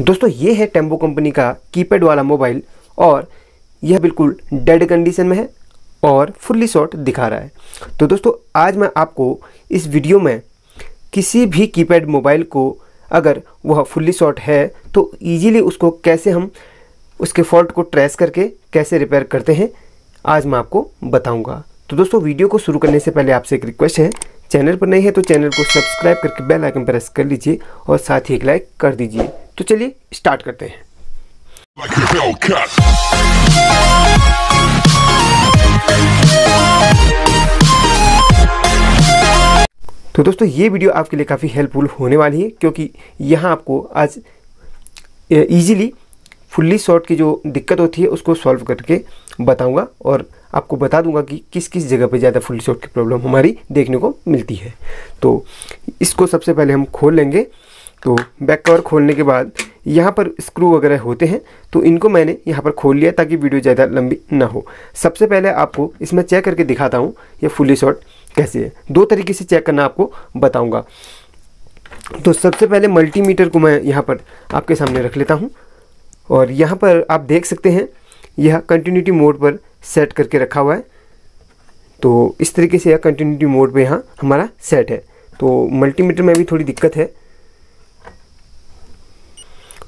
दोस्तों ये है टेम्बो कंपनी का कीपैड वाला मोबाइल और यह बिल्कुल डेड कंडीशन में है और फुल्ली शॉर्ट दिखा रहा है तो दोस्तों आज मैं आपको इस वीडियो में किसी भी कीपैड मोबाइल को अगर वह फुल्ली शॉर्ट है तो इजीली उसको कैसे हम उसके फॉल्ट को ट्रेस करके कैसे रिपेयर करते हैं आज मैं आपको बताऊँगा तो दोस्तों वीडियो को शुरू करने से पहले आपसे एक रिक्वेस्ट है चैनल पर नहीं है तो चैनल को सब्सक्राइब करके बेल आइकन प्रेस कर लीजिए और साथ ही एक लाइक कर दीजिए तो चलिए स्टार्ट करते हैं तो दोस्तों ये वीडियो आपके लिए काफ़ी हेल्पफुल होने वाली है क्योंकि यहाँ आपको आज ईजिली फुल्ली शॉर्ट की जो दिक्कत होती है उसको सॉल्व करके बताऊंगा और आपको बता दूंगा कि किस किस जगह पे ज़्यादा फुल्ली शॉर्ट की प्रॉब्लम हमारी देखने को मिलती है तो इसको सबसे पहले हम खोल लेंगे तो बैक कवर खोलने के बाद यहाँ पर स्क्रू वगैरह होते हैं तो इनको मैंने यहाँ पर खोल लिया ताकि वीडियो ज़्यादा लंबी ना हो सबसे पहले आपको इसमें चेक करके दिखाता हूँ ये फुली शॉट कैसे है दो तरीके से चेक करना आपको बताऊँगा तो सबसे पहले मल्टीमीटर को मैं यहाँ पर आपके सामने रख लेता हूँ और यहाँ पर आप देख सकते हैं यह कंटिन्यूटी मोड पर सेट करके रखा हुआ है तो इस तरीके से यह कंटिन्यूटी मोड पर यहाँ हमारा सेट है तो मल्टीमीटर में भी थोड़ी दिक्कत है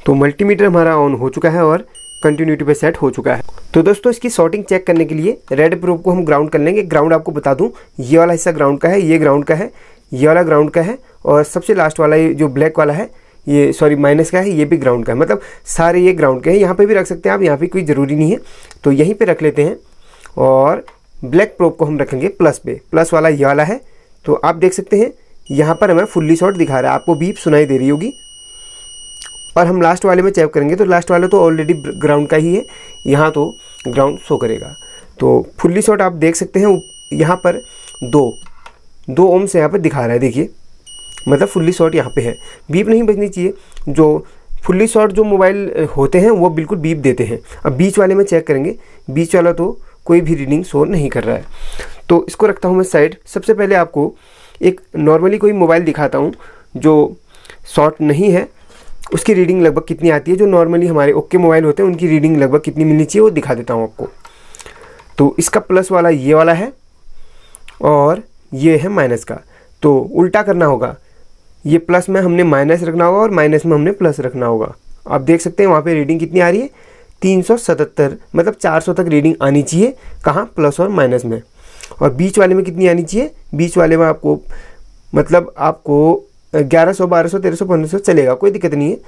तो मल्टीमीटर हमारा ऑन हो चुका है और कंटिन्यूटी पे सेट हो चुका है तो दोस्तों इसकी शॉर्टिंग चेक करने के लिए रेड प्रोब को हम ग्राउंड कर लेंगे ग्राउंड आपको बता दूं ये वाला हिस्सा ग्राउंड का है ये ग्राउंड का है ये वाला ग्राउंड का है और सबसे लास्ट वाला ये जो ब्लैक वाला है ये सॉरी माइनस का है ये भी ग्राउंड का है मतलब सारे ये ग्राउंड के हैं यहाँ पर भी रख सकते हैं आप यहाँ पर कोई ज़रूरी नहीं है तो यहीं पर रख लेते हैं और ब्लैक प्रोप को हम रखेंगे प्लस पे प्लस वाला ये वाला है तो आप देख सकते हैं यहाँ पर हमें फुल्ली शॉट दिखा रहा है आपको बीप सुनाई दे रही होगी और हम लास्ट वाले में चेक करेंगे तो लास्ट वाला तो ऑलरेडी ग्राउंड का ही है यहाँ तो ग्राउंड शो करेगा तो फुल्ली शॉट आप देख सकते हैं यहाँ पर दो दो ओम्स यहाँ पर दिखा रहा है देखिए मतलब फुल्ली शॉट यहाँ पे है बीप नहीं बजनी चाहिए जो फुल्ली शॉट जो मोबाइल होते हैं वो बिल्कुल बीप देते हैं अब बीच वाले में चेक करेंगे बीच वाला तो कोई भी रीडिंग शो नहीं कर रहा है तो इसको रखता हूँ मैं साइड सबसे पहले आपको एक नॉर्मली कोई मोबाइल दिखाता हूँ जो शॉर्ट नहीं है उसकी रीडिंग लगभग कितनी आती है जो नॉर्मली हमारे ओके मोबाइल होते हैं उनकी रीडिंग लगभग कितनी मिलनी चाहिए वो दिखा देता हूँ आपको तो इसका प्लस वाला ये वाला है और ये है माइनस का तो उल्टा करना होगा ये प्लस में हमने माइनस रखना होगा और माइनस में हमने प्लस रखना होगा आप देख सकते हैं वहाँ पे रीडिंग कितनी आ रही है 377 मतलब 400 तक रीडिंग आनी चाहिए कहाँ प्लस और माइनस में और बीच वाले में कितनी आनी चाहिए बीच वाले में आपको मतलब आपको ग्यारह सौ बारह सौ तेरह सौ पंद्रह सौ चलेगा कोई दिक्कत नहीं है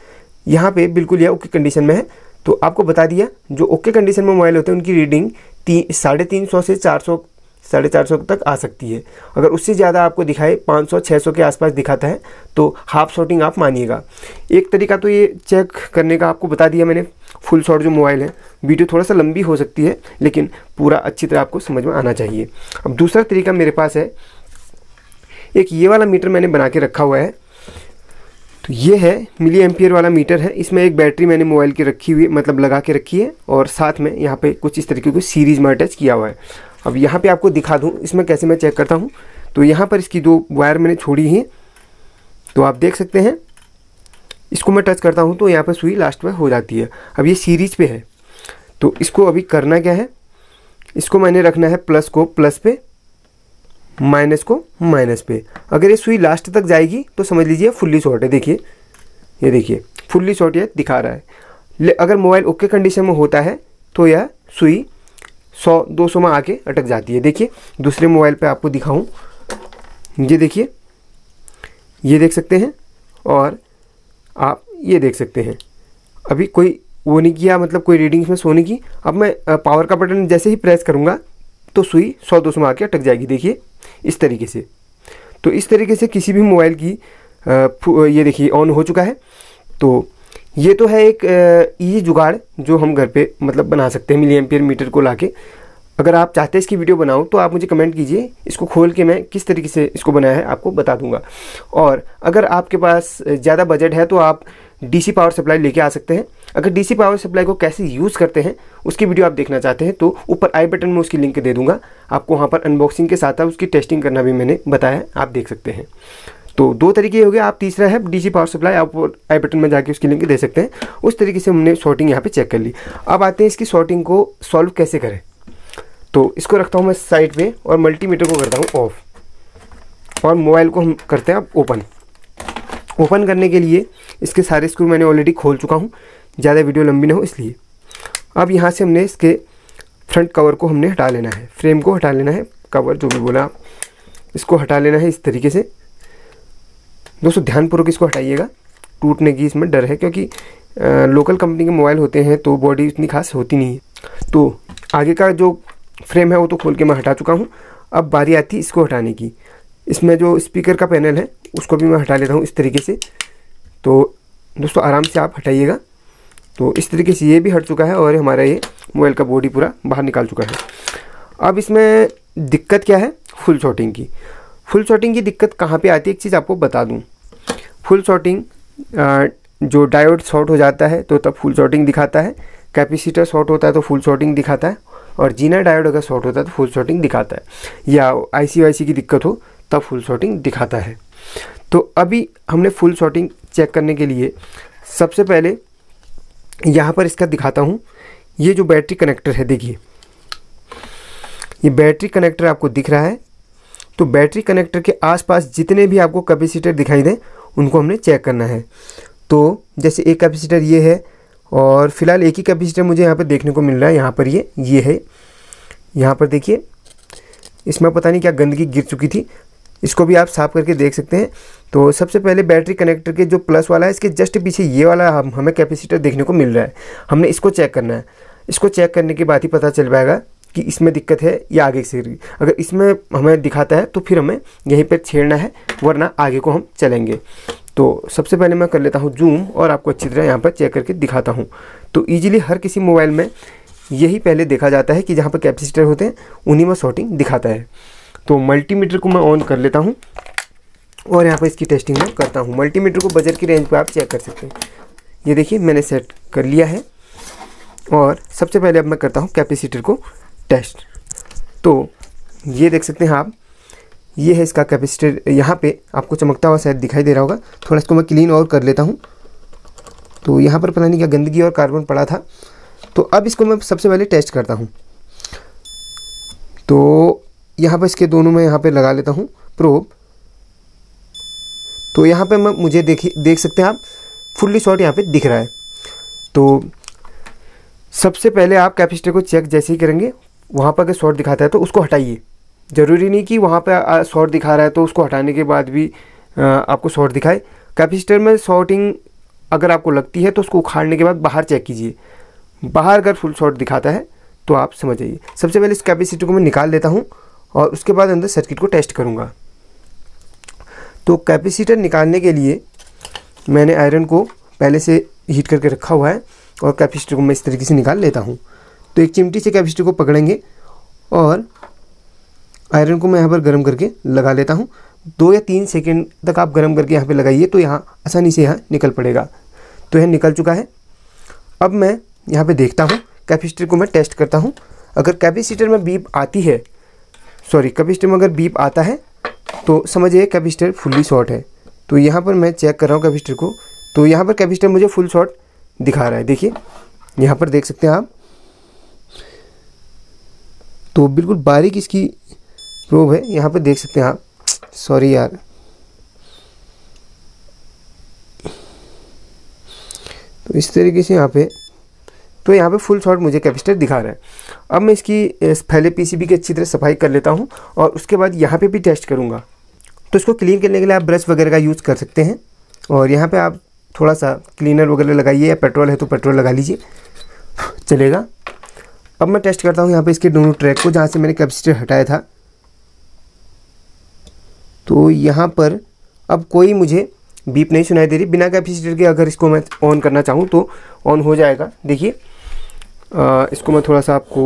यहाँ पे बिल्कुल यह ओके कंडीशन में है तो आपको बता दिया जो ओके कंडीशन में मोबाइल होते हैं उनकी रीडिंग तीन साढ़े तीन सौ से चार सौ साढ़े चार सौ तक आ सकती है अगर उससे ज़्यादा आपको दिखाए पाँच सौ छः सौ के आसपास दिखाता है तो हाफ शॉटिंग आप मानिएगा एक तरीका तो ये चेक करने का आपको बता दिया मैंने फुल शॉट जो मोबाइल है वीडियो थोड़ा सा लंबी हो सकती है लेकिन पूरा अच्छी तरह आपको समझ में आना चाहिए अब दूसरा तरीका मेरे पास है एक ये वाला मीटर मैंने बना के रखा हुआ है तो ये है मिली एम्पियर वाला मीटर है इसमें एक बैटरी मैंने मोबाइल की रखी हुई मतलब लगा के रखी है और साथ में यहाँ पे कुछ इस तरीके को सीरीज़ में अटैच किया हुआ है अब यहाँ पे आपको दिखा दूँ इसमें कैसे मैं चेक करता हूँ तो यहाँ पर इसकी दो वायर मैंने छोड़ी है तो आप देख सकते हैं इसको मैं टच करता हूँ तो यहाँ पर सुई लास्ट में हो जाती है अब ये सीरीज पर है तो इसको अभी करना क्या है इसको मैंने रखना है प्लस को प्लस पे माइनस को माइनस पे अगर ये सुई लास्ट तक जाएगी तो समझ लीजिए फुल्ली शॉर्ट है देखिए ये देखिए फुल्ली शॉर्ट ये दिखा रहा है अगर मोबाइल ओके कंडीशन में होता है तो यह सुई सौ दो सौ में आके अटक जाती है देखिए दूसरे मोबाइल पे आपको दिखाऊं ये देखिए ये देख सकते हैं और आप ये देख सकते हैं अभी कोई वो नहीं किया मतलब कोई रीडिंग्स में सोने की अब मैं पावर का बटन जैसे ही प्रेस करूँगा तो सुई सौ दो सौ में आके अटक जाएगी देखिए इस तरीके से तो इस तरीके से किसी भी मोबाइल की ये देखिए ऑन हो चुका है तो ये तो है एक ईजी जुगाड़ जो हम घर पे मतलब बना सकते हैं मिली एम्पियर मीटर को लाके अगर आप चाहते हैं इसकी वीडियो बनाऊँ तो आप मुझे कमेंट कीजिए इसको खोल के मैं किस तरीके से इसको बनाया है आपको बता दूंगा और अगर आपके पास ज़्यादा बजट है तो आप डीसी पावर सप्लाई लेके आ सकते हैं अगर डीसी पावर सप्लाई को कैसे यूज़ करते हैं उसकी वीडियो आप देखना चाहते हैं तो ऊपर आई बटन में उसकी लिंक दे दूंगा आपको वहाँ पर अनबॉक्सिंग के साथ साथ उसकी टेस्टिंग करना भी मैंने बताया आप देख सकते हैं तो दो तरीके हो गए आप तीसरा है डीसी पावर सप्लाई आप आई बटन में जाके उसकी लिंक दे सकते हैं उस तरीके से हमने शॉर्टिंग यहाँ पर चेक कर ली अब आते हैं इसकी शॉर्टिंग को सॉल्व कैसे करें तो इसको रखता हूँ मैं साइड पर और मल्टीमीटर को करता हूँ ऑफ़ और मोबाइल को हम करते हैं आप ओपन ओपन करने के लिए इसके सारे स्क्रू मैंने ऑलरेडी खोल चुका हूँ ज़्यादा वीडियो लंबी ना हो इसलिए अब यहाँ से हमने इसके फ्रंट कवर को हमने हटा लेना है फ्रेम को हटा लेना है कवर जो भी बोला इसको हटा लेना है इस तरीके से दोस्तों ध्यानपूर्वक इसको हटाइएगा टूटने की इसमें डर है क्योंकि आ, लोकल कंपनी के मोबाइल होते हैं तो बॉडी इतनी खास होती नहीं है तो आगे का जो फ्रेम है वो तो खोल के मैं हटा चुका हूँ अब बारी आती है इसको हटाने की इसमें जो स्पीकर का पैनल है उसको भी मैं हटा लेता हूँ इस तरीके से तो दोस्तों आराम से आप हटाइएगा तो इस तरीके से ये भी हट चुका है और हमारा ये मोबाइल का बॉडी पूरा बाहर निकाल चुका है अब इसमें दिक्कत क्या है फुल शॉटिंग की फुल शॉटिंग की दिक्कत कहाँ पे आती है एक चीज़ आपको बता दूँ फुल शॉटिंग जो डायोड शॉर्ट हो जाता है तो तब फुल शॉटिंग दिखाता है कैपेसिटर शॉर्ट होता है तो फुल शॉटिंग दिखाता है और जीना डायोड अगर शॉर्ट होता है तो फुल शॉटिंग दिखाता है या आई सी की दिक्कत हो तब फुल शॉटिंग दिखाता है तो अभी हमने फुल शॉटिंग चेक करने के लिए सबसे पहले यहाँ पर इसका दिखाता हूँ ये जो बैटरी कनेक्टर है देखिए ये बैटरी कनेक्टर आपको दिख रहा है तो बैटरी कनेक्टर के आसपास जितने भी आपको कैपेसिटर दिखाई दें उनको हमने चेक करना है तो जैसे एक कैपेसिटर ये है और फिलहाल एक ही कैपेसिटर मुझे यहाँ पर देखने को मिल रहा है यहाँ पर ये ये है यहाँ पर देखिए इसमें पता नहीं क्या गंदगी गिर चुकी थी इसको भी आप साफ करके देख सकते हैं तो सबसे पहले बैटरी कनेक्टर के जो प्लस वाला है इसके जस्ट पीछे ये वाला हम हमें कैपेसिटर देखने को मिल रहा है हमने इसको चेक करना है इसको चेक करने के बाद ही पता चल पाएगा कि इसमें दिक्कत है या आगे से अगर इसमें हमें दिखाता है तो फिर हमें यहीं पर छेड़ना है वरना आगे को हम चलेंगे तो सबसे पहले मैं कर लेता हूँ जूम और आपको अच्छी तरह यहाँ पर चेक करके दिखाता हूँ तो ईजिली हर किसी मोबाइल में यही पहले देखा जाता है कि जहाँ पर कैपेसिटर होते हैं उन्हीं में शॉर्टिंग दिखाता है तो मल्टीमीटर को मैं ऑन कर लेता हूँ और यहाँ पर इसकी टेस्टिंग मैं करता हूँ मल्टीमीटर को बजट की रेंज पर आप चेक कर सकते हैं ये देखिए मैंने सेट कर लिया है और सबसे पहले अब मैं करता हूँ कैपेसिटर को टेस्ट तो ये देख सकते हैं आप ये है इसका कैपेसिटर यहाँ पे आपको चमकता हुआ शायद दिखाई दे रहा होगा थोड़ा इसको मैं क्लीन और कर लेता हूँ तो यहाँ पर पता नहीं क्या गंदगी और कार्बन पड़ा था तो अब इसको मैं सबसे पहले टेस्ट करता हूँ तो यहाँ पर इसके दोनों में यहाँ पर लगा लेता हूँ प्रोब तो यहाँ पर मैं मुझे देखिए देख सकते हैं आप फुल्ली शॉर्ट यहाँ पर दिख रहा है तो सबसे पहले आप कैपेसिटर को चेक जैसे ही करेंगे वहाँ पर अगर शॉर्ट दिखाता है तो उसको हटाइए ज़रूरी नहीं कि वहाँ पर शॉर्ट दिखा रहा है तो उसको हटाने के बाद भी आपको शॉर्ट दिखाए कैपेसिटर में शॉर्टिंग अगर आपको लगती है तो उसको उखाड़ने के बाद बाहर चेक कीजिए बाहर अगर फुल शॉर्ट दिखाता है तो आप समझ जाइए सबसे पहले इस कैपेसिटी को मैं निकाल लेता हूँ और उसके बाद अंदर सर्किट को टेस्ट करूँगा तो कैपेसिटर निकालने के लिए मैंने आयरन को पहले से हीट करके रखा हुआ है और कैपेसिटर को मैं इस तरीके से निकाल लेता हूँ तो एक चिमटी से कैपेसिटर को पकड़ेंगे और आयरन को मैं यहाँ पर गर्म करके लगा लेता हूँ दो या तीन सेकेंड तक आप गर्म करके यहाँ पर लगाइए तो यहाँ आसानी से यहाँ निकल पड़ेगा तो यह निकल चुका है अब मैं यहाँ पे देखता हूँ कैपेसिटर को मैं टेस्ट करता हूँ अगर कैपेसिटर में बीप आती है सॉरी कैपेसिटर में अगर बीप आता है तो समझिए कैपेसिटर फुल्ली शॉर्ट है तो यहाँ पर मैं चेक कर रहा हूँ कैपेसिटर को तो यहाँ पर कैपेसिटर मुझे फुल शॉर्ट दिखा रहा है देखिए यहाँ पर देख सकते हैं आप तो बिल्कुल बारीक इसकी प्रोब है यहाँ पर देख सकते हैं आप सॉरी यार तो इस तरीके से यहाँ पे तो यहाँ पे फुल शॉर्ट मुझे कैपेसिटर दिखा रहा है अब मैं इसकी इस पहले पीसीबी की अच्छी तरह सफाई कर लेता हूँ और उसके बाद यहाँ पे भी टेस्ट करूँगा तो इसको क्लीन करने के लिए आप ब्रश वगैरह का यूज़ कर सकते हैं और यहाँ पर आप थोड़ा सा क्लीनर वगैरह लगाइए या पेट्रोल है तो पेट्रोल लगा लीजिए चलेगा अब मैं टेस्ट करता हूँ यहाँ पर इसके दोनों ट्रैक को जहाँ से मैंने कैपेसिटर हटाया था तो यहाँ पर अब कोई मुझे बीप नहीं सुनाई दे रही बिना कैपेसिटर के अगर इसको मैं ऑन करना चाहूँ तो ऑन हो जाएगा देखिए इसको मैं थोड़ा सा आपको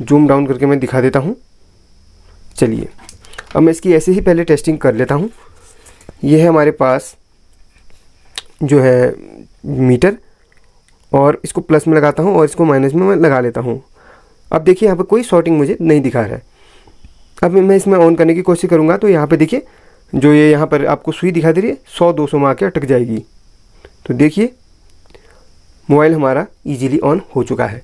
जूम डाउन करके मैं दिखा देता हूँ चलिए अब मैं इसकी ऐसे ही पहले टेस्टिंग कर लेता हूँ ये है हमारे पास जो है मीटर और इसको प्लस में लगाता हूँ और इसको माइनस में मैं लगा लेता हूँ अब देखिए यहाँ पर कोई शॉर्टिंग मुझे नहीं दिखा रहा है अब मैं इसमें ऑन करने की कोशिश करूँगा तो यहाँ पर देखिए जो ये यहाँ पर आपको सुई दिखा दे रही है सौ दो सौ में आके अटक जाएगी तो देखिए मोबाइल हमारा इजीली ऑन हो चुका है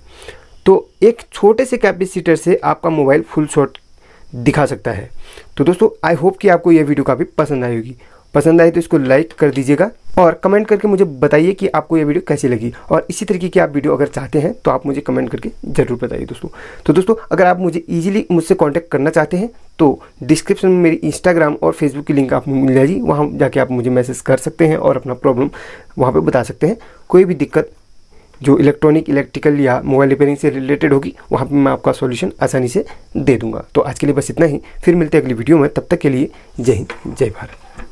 तो एक छोटे से कैपेसिटर से आपका मोबाइल फुल शॉट दिखा सकता है तो दोस्तों आई होप कि आपको यह वीडियो काफ़ी पसंद आई होगी पसंद आए तो इसको लाइक कर दीजिएगा और कमेंट करके मुझे बताइए कि आपको यह वीडियो कैसी लगी और इसी तरीके की आप वीडियो अगर चाहते हैं तो आप मुझे कमेंट करके ज़रूर बताइए दोस्तों तो दोस्तों अगर आप मुझे ईजिली मुझसे कॉन्टैक्ट करना चाहते हैं तो डिस्क्रिप्शन में मेरी इंस्टाग्राम और फेसबुक की लिंक आपको मिल जाएगी वहाँ जाके आप मुझे मैसेज कर सकते हैं और अपना प्रॉब्लम वहाँ पर बता सकते हैं कोई भी दिक्कत जो इलेक्ट्रॉनिक इलेक्ट्रिकल या मोबाइल रिपेयरिंग से रिलेटेड होगी वहाँ पर मैं आपका सॉल्यूशन आसानी से दे दूंगा तो आज के लिए बस इतना ही फिर मिलते हैं अगली वीडियो में तब तक के लिए जय हिंद जय भारत